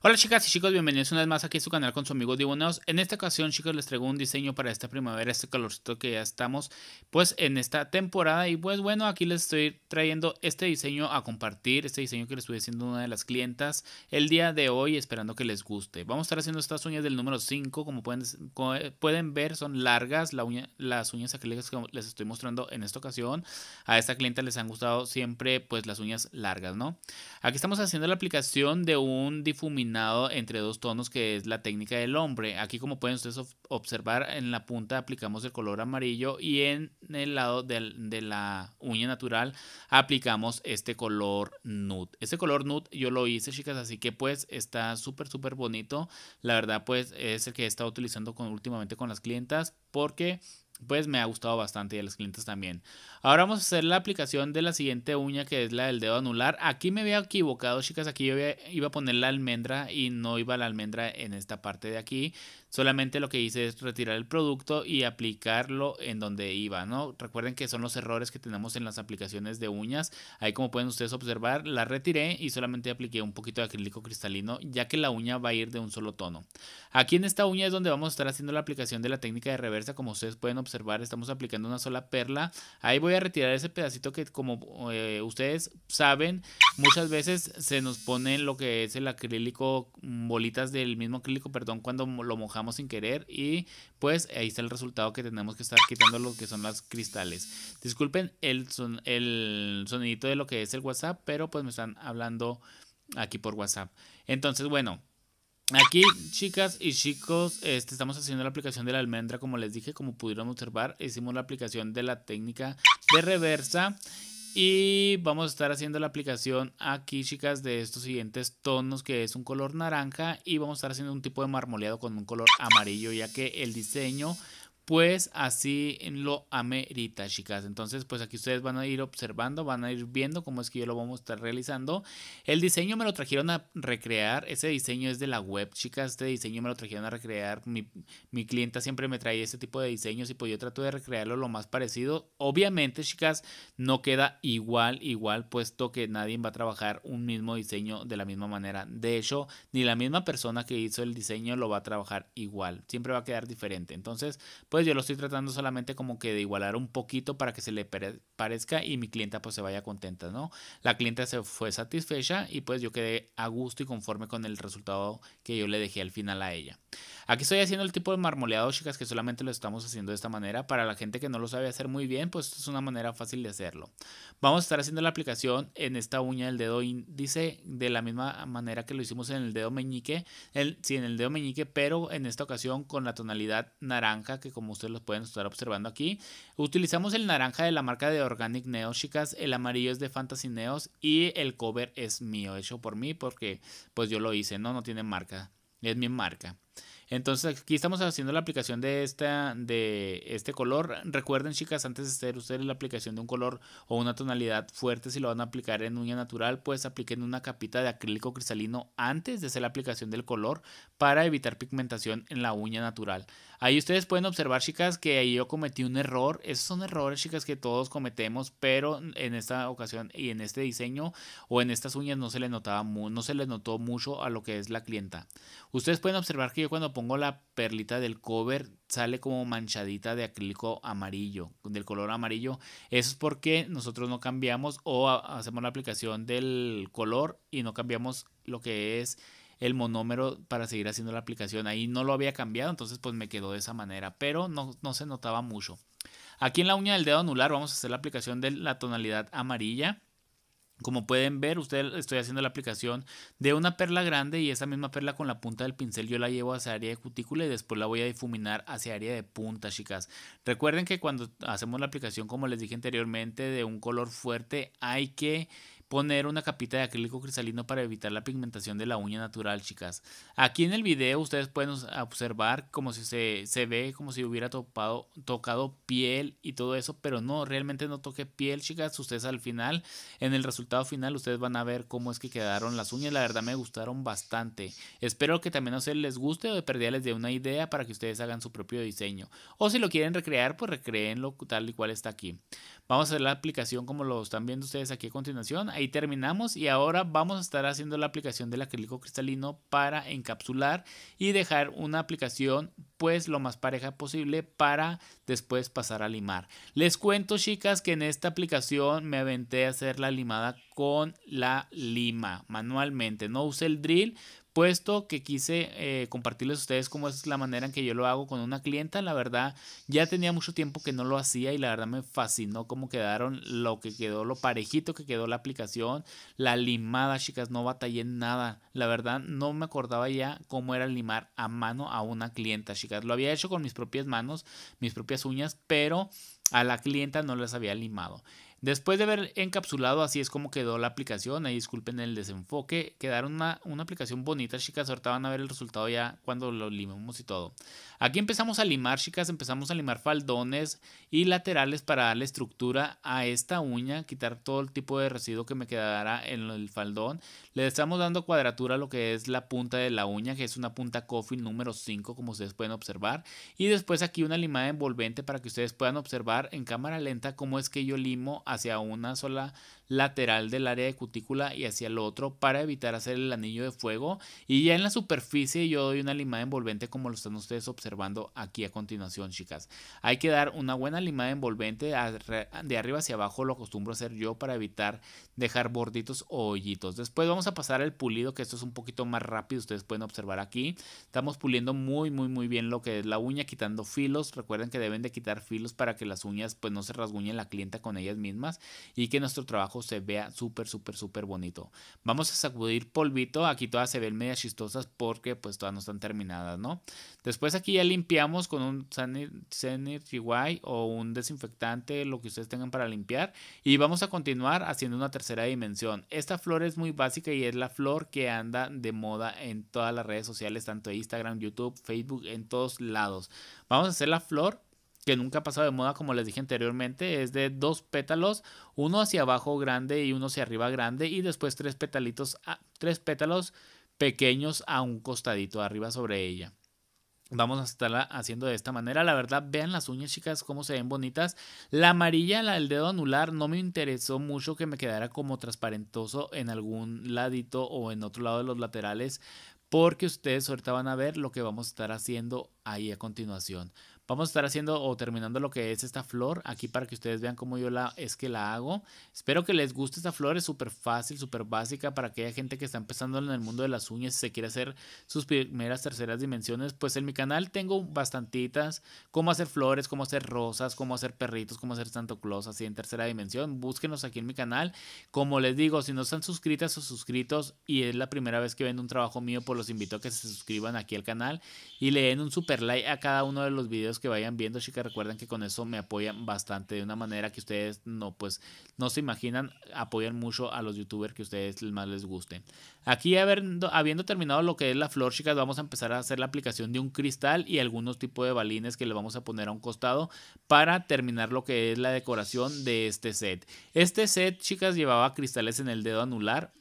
Hola chicas y chicos, bienvenidos una vez más aquí a su canal con su amigo Diboneos. En esta ocasión chicos les traigo un diseño para esta primavera, este calorcito que ya estamos pues en esta temporada y pues bueno aquí les estoy trayendo este diseño a compartir, este diseño que les estoy haciendo una de las clientas el día de hoy esperando que les guste. Vamos a estar haciendo estas uñas del número 5 como pueden, pueden ver son largas la uña, las uñas acrílicas que les estoy mostrando en esta ocasión. A esta clienta les han gustado siempre pues las uñas largas ¿no? Aquí estamos haciendo la aplicación de un difuminador entre dos tonos que es la técnica del hombre. Aquí como pueden ustedes observar en la punta aplicamos el color amarillo y en el lado de la uña natural aplicamos este color nude. Este color nude yo lo hice chicas así que pues está súper súper bonito. La verdad pues es el que he estado utilizando con, últimamente con las clientas porque pues me ha gustado bastante y a los clientes también. Ahora vamos a hacer la aplicación de la siguiente uña que es la del dedo anular. Aquí me había equivocado, chicas, aquí yo iba a poner la almendra y no iba la almendra en esta parte de aquí, Solamente lo que hice es retirar el producto y aplicarlo en donde iba, ¿no? Recuerden que son los errores que tenemos en las aplicaciones de uñas. Ahí como pueden ustedes observar, la retiré y solamente apliqué un poquito de acrílico cristalino, ya que la uña va a ir de un solo tono. Aquí en esta uña es donde vamos a estar haciendo la aplicación de la técnica de reversa, como ustedes pueden observar, estamos aplicando una sola perla. Ahí voy a retirar ese pedacito que como eh, ustedes saben, muchas veces se nos pone lo que es el acrílico, mm, bolitas del mismo acrílico, perdón, cuando lo mojamos sin querer y pues ahí está el resultado que tenemos que estar quitando lo que son las cristales. Disculpen el, son, el sonidito de lo que es el WhatsApp, pero pues me están hablando aquí por WhatsApp. Entonces, bueno, Aquí, chicas y chicos, este, estamos haciendo la aplicación de la almendra, como les dije, como pudieron observar, hicimos la aplicación de la técnica de reversa y vamos a estar haciendo la aplicación aquí, chicas, de estos siguientes tonos, que es un color naranja. Y vamos a estar haciendo un tipo de marmoleado con un color amarillo, ya que el diseño pues así lo amerita, chicas. Entonces, pues aquí ustedes van a ir observando, van a ir viendo cómo es que yo lo vamos a estar realizando. El diseño me lo trajeron a recrear, ese diseño es de la web, chicas. Este diseño me lo trajeron a recrear. Mi, mi clienta siempre me trae este tipo de diseños y pues yo trato de recrearlo lo más parecido. Obviamente, chicas, no queda igual, igual, puesto que nadie va a trabajar un mismo diseño de la misma manera. De hecho, ni la misma persona que hizo el diseño lo va a trabajar igual. Siempre va a quedar diferente. Entonces, pues pues, yo lo estoy tratando solamente como que de igualar un poquito para que se le parezca y mi clienta pues se vaya contenta, ¿no? La clienta se fue satisfecha y pues yo quedé a gusto y conforme con el resultado que yo le dejé al final a ella. Aquí estoy haciendo el tipo de marmoleado, chicas, que solamente lo estamos haciendo de esta manera. Para la gente que no lo sabe hacer muy bien, pues es una manera fácil de hacerlo. Vamos a estar haciendo la aplicación en esta uña del dedo índice de la misma manera que lo hicimos en el dedo meñique, el, sí, en el dedo meñique, pero en esta ocasión con la tonalidad naranja que como ustedes los pueden estar observando aquí. Utilizamos el naranja de la marca de Organic Neos, chicas. El amarillo es de Fantasy Neos y el cover es mío, hecho por mí porque pues yo lo hice, ¿no? No tiene marca, es mi marca. Entonces aquí estamos haciendo la aplicación de, esta, de este color. Recuerden chicas, antes de hacer ustedes la aplicación de un color o una tonalidad fuerte, si lo van a aplicar en uña natural, pues apliquen una capita de acrílico cristalino antes de hacer la aplicación del color para evitar pigmentación en la uña natural. Ahí ustedes pueden observar chicas que ahí yo cometí un error. Esos son errores chicas que todos cometemos, pero en esta ocasión y en este diseño o en estas uñas no se le notaba no se les notó mucho a lo que es la clienta. Ustedes pueden observar que yo cuando pongo la perlita del cover, sale como manchadita de acrílico amarillo, del color amarillo. Eso es porque nosotros no cambiamos o hacemos la aplicación del color y no cambiamos lo que es el monómero para seguir haciendo la aplicación. Ahí no lo había cambiado, entonces pues me quedó de esa manera, pero no, no se notaba mucho. Aquí en la uña del dedo anular vamos a hacer la aplicación de la tonalidad amarilla como pueden ver, usted estoy haciendo la aplicación de una perla grande y esa misma perla con la punta del pincel yo la llevo hacia área de cutícula y después la voy a difuminar hacia área de punta, chicas. Recuerden que cuando hacemos la aplicación, como les dije anteriormente, de un color fuerte hay que Poner una capita de acrílico cristalino para evitar la pigmentación de la uña natural, chicas. Aquí en el video ustedes pueden observar como si se, ve como si hubiera tocado piel y todo eso, pero no, realmente no toque piel, chicas. Ustedes al final, en el resultado final, ustedes van a ver cómo es que quedaron las uñas. La verdad me gustaron bastante. Espero que también a ustedes les guste o de perdida les una idea para que ustedes hagan su propio diseño. O si lo quieren recrear, pues recreenlo tal y cual está aquí. Vamos a ver la aplicación como lo están viendo ustedes aquí a continuación ahí terminamos y ahora vamos a estar haciendo la aplicación del acrílico cristalino para encapsular y dejar una aplicación pues lo más pareja posible para después pasar a limar. Les cuento chicas que en esta aplicación me aventé a hacer la limada con la lima manualmente. No usé el drill puesto que quise eh, compartirles a ustedes cómo es la manera en que yo lo hago con una clienta. La verdad, ya tenía mucho tiempo que no lo hacía y la verdad me fascinó cómo quedaron lo que quedó, lo parejito que quedó la aplicación, la limada, chicas, no batallé en nada. La verdad, no me acordaba ya cómo era limar a mano a una clienta, chicas. Lo había hecho con mis propias manos, mis propias uñas, pero a la clienta no les había limado. Después de haber encapsulado así es como quedó la aplicación, ahí disculpen el desenfoque, quedaron una, aplicación bonita chicas, ahorita van a ver el resultado ya cuando lo limamos y todo. Aquí empezamos a limar chicas, empezamos a limar faldones y laterales para darle estructura a esta uña, quitar todo el tipo de residuo que me quedara en el faldón. Le estamos dando cuadratura a lo que es la punta de la uña, que es una punta coffin número 5 como ustedes pueden observar. Y después aquí una limada envolvente para que ustedes puedan observar en cámara lenta cómo es que yo limo hacia una sola lateral del área de cutícula y hacia el otro para evitar hacer el anillo de fuego. Y ya en la superficie yo doy una limada envolvente como lo están ustedes observando aquí a continuación, chicas. Hay que dar una buena limada envolvente de arriba hacia abajo, lo acostumbro a hacer yo para evitar dejar borditos o hoyitos. Después vamos a pasar al pulido, que esto es un poquito más rápido, ustedes pueden observar aquí. Estamos puliendo muy, muy, muy bien lo que es la uña, quitando filos. Recuerden que deben de quitar filos para que las uñas pues no se rasguñen la clienta con ellas mismas y que nuestro trabajo se vea súper, súper, súper bonito. Vamos a sacudir polvito. Aquí todas se ven medio chistosas porque pues todas no están terminadas, ¿no? Después aquí ya limpiamos con un wipe o un desinfectante, lo que ustedes tengan para limpiar. Y vamos a continuar haciendo una tercera dimensión. Esta flor es muy básica y es la flor que anda de moda en todas las redes sociales, tanto Instagram, YouTube, Facebook, en todos lados. Vamos a hacer la flor que nunca ha pasado de moda, como les dije anteriormente, es de dos pétalos, uno hacia abajo grande y uno hacia arriba grande, y después tres petalitos, ah, tres pétalos pequeños a un costadito arriba sobre ella. Vamos a estarla haciendo de esta manera. La verdad, vean las uñas, chicas, cómo se ven bonitas. La amarilla, la del dedo anular, no me interesó mucho que me quedara como transparentoso en algún ladito o en otro lado de los laterales, porque ustedes ahorita van a ver lo que vamos a estar haciendo ahí a continuación. Vamos a estar haciendo o terminando lo que es esta flor aquí para que ustedes vean cómo yo la es que la hago. Espero que les guste esta flor, es súper fácil, súper básica para aquella gente que está empezando en el mundo de las uñas y se quiere hacer sus primeras terceras dimensiones. Pues en mi canal tengo bastantitas, cómo hacer flores, cómo hacer rosas, cómo hacer perritos, cómo hacer Santo Y así en tercera dimensión. Búsquenos aquí en mi canal. Como les digo, si no están suscritas o suscritos y es la primera vez que ven un trabajo mío, pues los invito a que se suscriban aquí al canal y le den un super like a cada uno de los videos que vayan viendo, chicas, recuerden que con eso me apoyan bastante de una manera que ustedes no, pues, no se imaginan, apoyan mucho a los youtubers que ustedes más les gusten. Aquí habiendo, habiendo terminado lo que es la flor, chicas, vamos a empezar a hacer la aplicación de un cristal y algunos tipos de balines que le vamos a poner a un costado para terminar lo que es la decoración de este set. Este set, chicas, llevaba cristales en el dedo anular,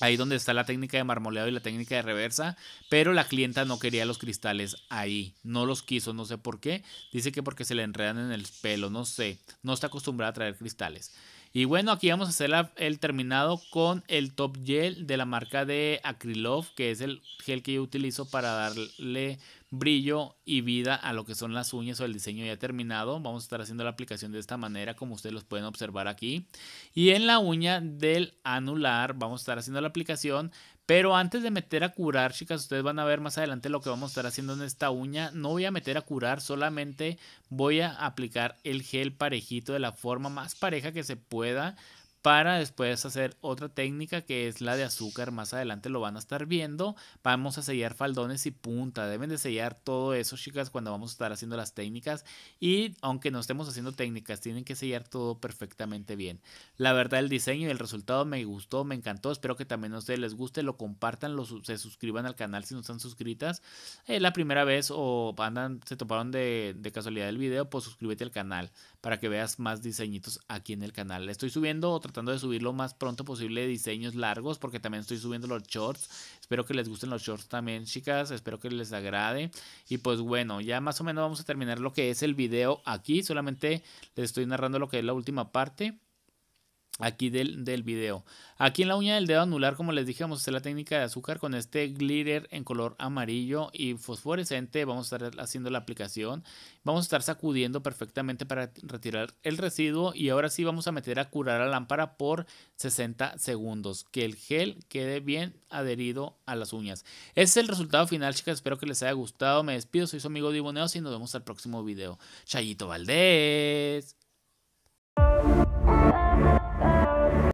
ahí donde está la técnica de marmoleado y la técnica de reversa, pero la clienta no quería los cristales ahí, no los quiso, no sé por qué, dice que porque se le enredan en el pelo, no sé, no está acostumbrada a traer cristales. Y bueno, aquí vamos a hacer el terminado con el top gel de la marca de Acrylof que es el gel que yo utilizo para darle brillo y vida a lo que son las uñas o el diseño ya terminado. Vamos a estar haciendo la aplicación de esta manera como ustedes los pueden observar aquí. Y en la uña del anular vamos a estar haciendo la aplicación, pero antes de meter a curar, chicas, ustedes van a ver más adelante lo que vamos a estar haciendo en esta uña. No voy a meter a curar, solamente voy a aplicar el gel parejito de la forma más pareja que se pueda para después hacer otra técnica que es la de azúcar. Más adelante lo van a estar viendo. Vamos a sellar faldones y punta. Deben de sellar todo eso, chicas, cuando vamos a estar haciendo las técnicas. Y aunque no estemos haciendo técnicas, tienen que sellar todo perfectamente bien. La verdad, el diseño y el resultado me gustó, me encantó. Espero que también a ustedes les guste, lo compartan, lo, se suscriban al canal si no están suscritas. Eh, la primera vez o andan, se toparon de, casualidad el video, pues suscríbete al canal para que veas más diseñitos aquí en el canal. Estoy subiendo otra tratando de subir lo más pronto posible diseños largos porque también estoy subiendo los shorts. Espero que les gusten los shorts también, chicas. Espero que les agrade. Y pues bueno, ya más o menos vamos a terminar lo que es el video aquí. Solamente les estoy narrando lo que es la última parte aquí del, del, video. Aquí en la uña del dedo anular, como les dije, vamos a hacer la técnica de azúcar con este glitter en color amarillo y fosforescente. Vamos a estar haciendo la aplicación. Vamos a estar sacudiendo perfectamente para retirar el residuo. Y ahora sí vamos a meter a curar la lámpara por 60 segundos. Que el gel quede bien adherido a las uñas. es el resultado final, chicas. Espero que les haya gustado. Me despido. Soy su amigo Diboneos y nos vemos al próximo video. Chayito Valdés.